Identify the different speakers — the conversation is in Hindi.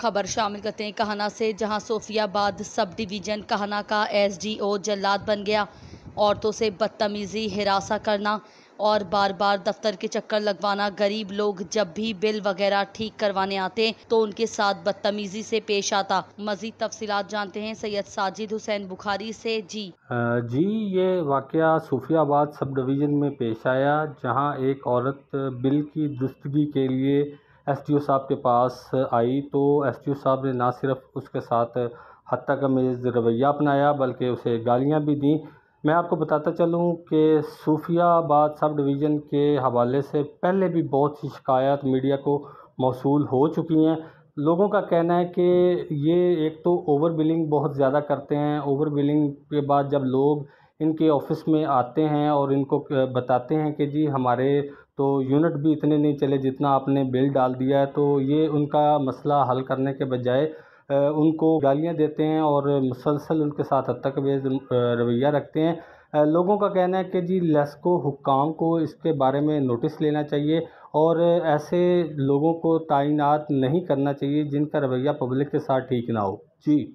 Speaker 1: खबर शामिल करते हैं कहना से जहां सोफियाबाद सब डिवीज़न कहना का एसडीओ जल्लाद बन गया औरतों से बदतमीज़ी हिरासा करना और बार बार दफ्तर के चक्कर लगवाना गरीब लोग जब भी बिल वगैरह ठीक करवाने आते तो उनके साथ बदतमीजी से पेश आता मजीद तफसीत जानते हैं सैयद साजिद हुसैन बुखारी से जी
Speaker 2: आ, जी ये वाक़ सूफियाबाद सब डिवीज़न में पेश आया जहाँ एक औरत बिल की दुस्तगी के लिए एसडीओ साहब के पास आई तो एसडीओ साहब ने ना सिर्फ उसके साथ हती का मेज़ रवैया अपनाया बल्कि उसे गालियाँ भी दी मैं आपको बताता चलूँ कि सूफियाबाद सब डिवीज़न के हवाले से पहले भी बहुत सी शिकायत मीडिया को मौसू हो चुकी हैं लोगों का कहना है कि ये एक तो ओवर बिलिंग बहुत ज़्यादा करते हैं ओवर बिलिंग के बाद जब लोग इनके ऑफ़िस में आते हैं और इनको बताते हैं कि जी हमारे तो यूनिट भी इतने नहीं चले जितना आपने बिल डाल दिया है तो ये उनका मसला हल करने के बजाय उनको गालियाँ देते हैं और मुसलसल उनके साथ हद हत्तकबेज रवैया रखते हैं लोगों का कहना है कि जी लेस्को हुकाम को इसके बारे में नोटिस लेना चाहिए और ऐसे लोगों को तैनात नहीं करना चाहिए जिनका रवैया पब्लिक के साथ ठीक ना हो जी